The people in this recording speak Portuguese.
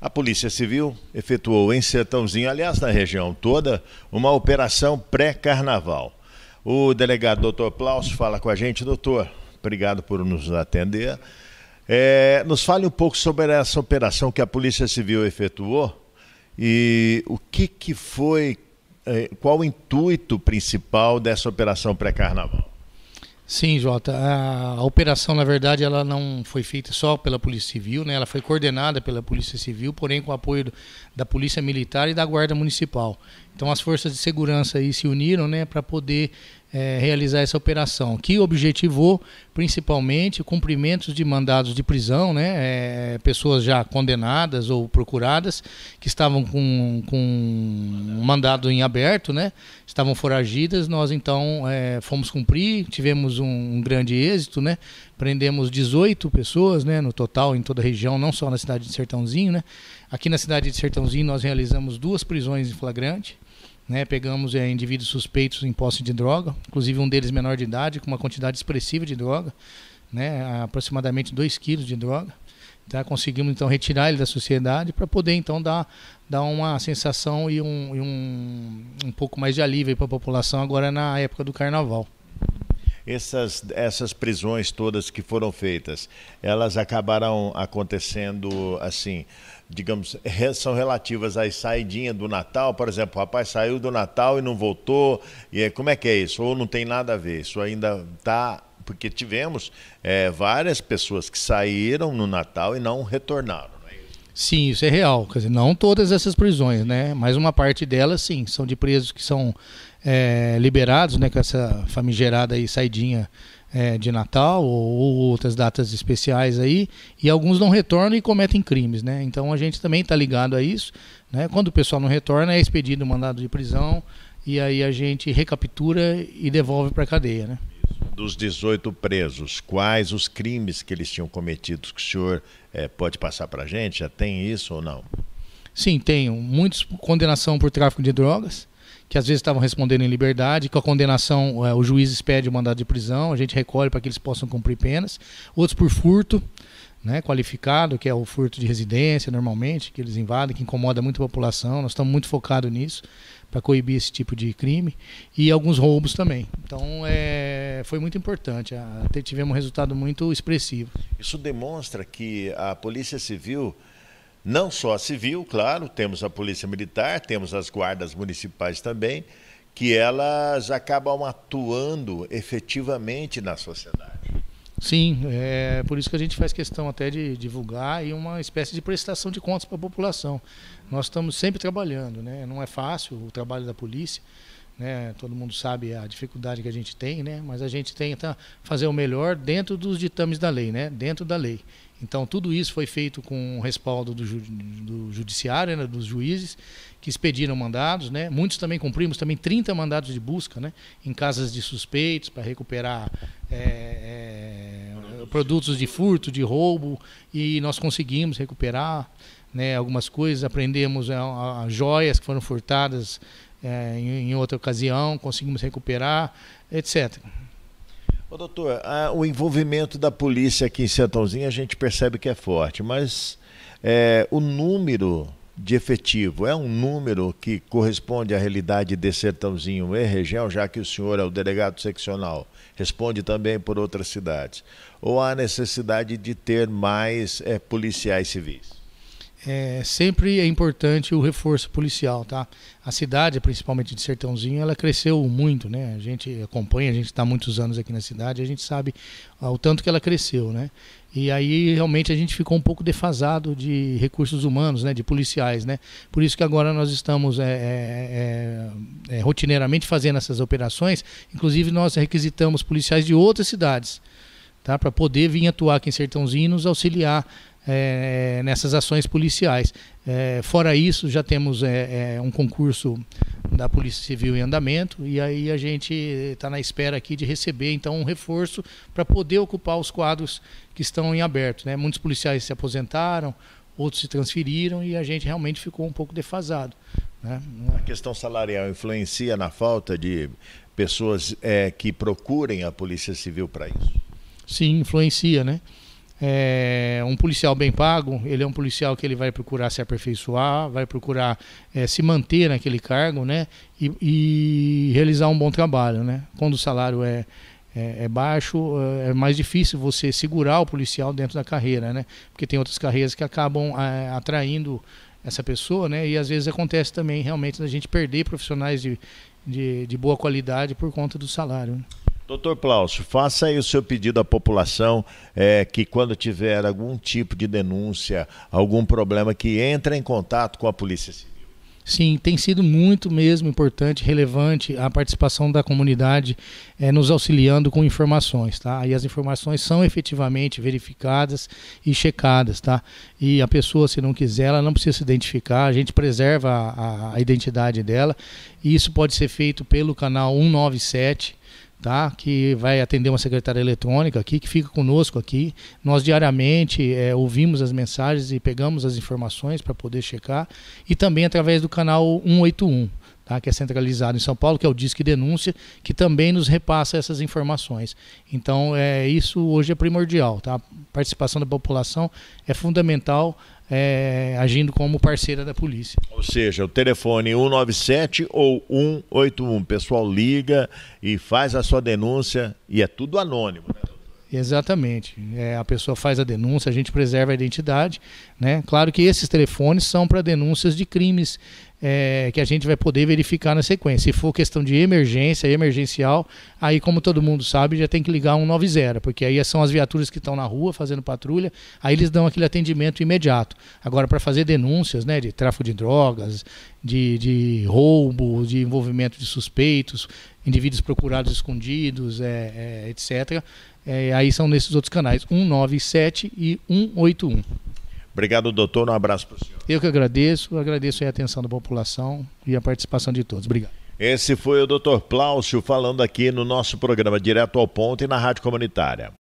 A Polícia Civil efetuou em Sertãozinho, aliás, na região toda, uma operação pré-carnaval. O delegado doutor Plaus fala com a gente, doutor. Obrigado por nos atender. É, nos fale um pouco sobre essa operação que a Polícia Civil efetuou e o que, que foi, é, qual o intuito principal dessa operação pré-carnaval? Sim, Jota. A, a, operação, na verdade, ela não foi feita só pela Polícia Civil, né? Ela foi coordenada pela Polícia Civil, porém com o apoio do, da Polícia Militar e da Guarda Municipal. Então as forças de segurança aí se uniram né, para poder é, realizar essa operação, que objetivou principalmente cumprimentos de mandados de prisão, né, é, pessoas já condenadas ou procuradas que estavam com, com um mandado em aberto, né, estavam foragidas. Nós então é, fomos cumprir, tivemos um, um, grande êxito, né, prendemos 18 pessoas né, no total em toda a região, não só na cidade de Sertãozinho. Né. Aqui na cidade de Sertãozinho nós realizamos duas prisões em flagrante né, pegamos é, indivíduos suspeitos em posse de droga, inclusive um deles menor de idade, com uma quantidade expressiva de droga, né, aproximadamente 2 quilos de droga. Tá? Conseguimos então retirar ele da sociedade para poder então dar, dar uma sensação e um, e um, um pouco mais de alívio para a população agora na época do carnaval essas, essas prisões todas que foram feitas, elas acabaram acontecendo assim, digamos, são relativas às saidinhas do Natal, por exemplo, o rapaz saiu do Natal e não voltou, e é, como é que é isso? Ou não tem nada a ver, isso ainda está porque tivemos é, várias pessoas que saíram no Natal e não retornaram. Sim, isso é real. Quer dizer, não todas essas prisões, né? Mas uma parte delas, sim, são de presos que são é, liberados, né? Com essa famigerada aí, saidinha é, de Natal ou, ou, outras datas especiais aí. E alguns não retornam e cometem crimes, né? Então a gente também está ligado a isso, né? Quando o pessoal não retorna, é expedido o mandado de prisão e aí a gente recaptura e devolve para a cadeia, né? dos 18 presos, quais os crimes que eles tinham cometido que o senhor é, pode passar para a gente? Já tem isso ou não? Sim, tenho. Muitos condenação por tráfico de drogas, que às vezes estavam respondendo em liberdade, com a condenação é, o juiz expede o mandado de prisão, a gente recolhe para que eles possam cumprir penas. Outros por furto, né, qualificado, que é o furto de residência, normalmente, que eles invadem, que incomoda muito a população. Nós estamos muito focados nisso, para coibir esse tipo de crime. E alguns roubos também. Então, é, foi muito importante. Até tivemos um resultado muito expressivo. Isso demonstra que a Polícia Civil não só a civil, claro, temos a polícia militar, temos as guardas municipais também, que elas acabam atuando efetivamente na sociedade. Sim, é por isso que a gente faz questão até de divulgar e uma espécie de prestação de contas para a população. Nós estamos sempre trabalhando, né? não é fácil o trabalho da polícia, né? todo mundo sabe a dificuldade que a gente tem, né? mas a gente tenta fazer o melhor dentro dos ditames da lei, né? dentro da lei. Então, tudo isso foi feito com o respaldo do, ju do judiciário, né, dos juízes, que expediram mandados. Né? Muitos também cumprimos também 30 mandados de busca né, em casas de suspeitos para recuperar é, é, produtos de furto, de roubo, e nós conseguimos recuperar né, algumas coisas, aprendemos é, a, a joias que foram furtadas é, em, em, outra ocasião, conseguimos recuperar, etc. Ô, doutor, a, o envolvimento da polícia aqui em Sertãozinho a gente percebe que é forte, mas é, o número de efetivo é um número que corresponde à realidade de Sertãozinho e região, já que o senhor é o delegado seccional, responde também por outras cidades? Ou há necessidade de ter mais é, policiais civis? é, sempre é importante o reforço policial, tá? A cidade, principalmente de Sertãozinho, ela cresceu muito, né? A gente acompanha, a gente está muitos anos aqui na cidade, a gente sabe ah, o tanto que ela cresceu, né? E aí realmente a gente ficou um pouco defasado de recursos humanos, né? De policiais, né? Por isso que agora nós estamos é, é, é, é, é rotineiramente fazendo essas operações. Inclusive nós requisitamos policiais de outras cidades, tá? Para poder vir atuar aqui em Sertãozinho e nos auxiliar é, é, nessas ações policiais. É, fora isso, já temos é, é, um concurso da Polícia Civil em andamento e aí a gente está na espera aqui de receber então um reforço para poder ocupar os quadros que estão em aberto. Né? Muitos policiais se aposentaram, outros se transferiram e a gente realmente ficou um pouco defasado. Né? A questão salarial influencia na falta de pessoas é, que procurem a Polícia Civil para isso? Sim, influencia, né? é um policial bem pago, ele é um policial que ele vai procurar se aperfeiçoar, vai procurar é, se manter naquele cargo, né? E, e, realizar um bom trabalho, né? Quando o salário é, é, é, baixo, é, é mais difícil você segurar o policial dentro da carreira, né? Porque tem outras carreiras que acabam é, atraindo essa pessoa, né? E às vezes acontece também realmente a gente perder profissionais de, de, de boa qualidade por conta do salário. Né. Doutor Plaucio, faça aí o seu pedido à população é, que quando tiver algum tipo de denúncia, algum problema, que entre em contato com a Polícia Civil. Sim, tem sido muito mesmo importante, relevante a participação da comunidade é, nos auxiliando com informações, tá? E as informações são efetivamente verificadas e checadas, tá? E a pessoa, se não quiser, ela não precisa se identificar, a gente preserva a, a, a identidade dela. E isso pode ser feito pelo canal 197, tá? que vai atender uma secretária eletrônica aqui, que fica conosco aqui. Nós diariamente é, ouvimos as mensagens e pegamos as informações para poder checar, e também através do canal 181. Tá, que é centralizado em São Paulo, que é o Disque Denúncia, que também nos repassa essas informações. Então, é, isso hoje é primordial. Tá? A participação da população é fundamental é, agindo como parceira da polícia. Ou seja, o telefone 197 ou 181. O pessoal liga e faz a sua denúncia e é tudo anônimo. Né? Exatamente. É, a pessoa faz a denúncia, a gente preserva a identidade. Né? Claro que esses telefones são para denúncias de crimes é, que a gente vai poder verificar na sequência. Se for questão de emergência, emergencial, aí, como todo mundo sabe, já tem que ligar 190, porque aí são as viaturas que estão na rua fazendo patrulha, aí eles dão aquele atendimento imediato. Agora, para fazer denúncias né, de tráfico de drogas, de, de roubo, de envolvimento de suspeitos, indivíduos procurados escondidos, é, é, etc. É, aí são nesses outros canais, 197 e 181. Obrigado, doutor. Um abraço para o senhor. Eu que agradeço, agradeço a atenção da população e a participação de todos. Obrigado. Esse foi o doutor Plaucio falando aqui no nosso programa Direto ao Ponto e na Rádio Comunitária.